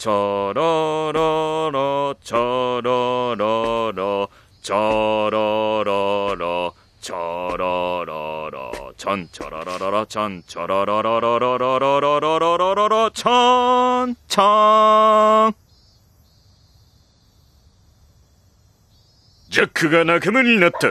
チょろろろ、チょろろろ、チょろろろ、チょろろろ、チょンチょろろろろ、チょンチょろろろろろろろろろろろろろ、ちょんちょん。ジャックが仲間になった。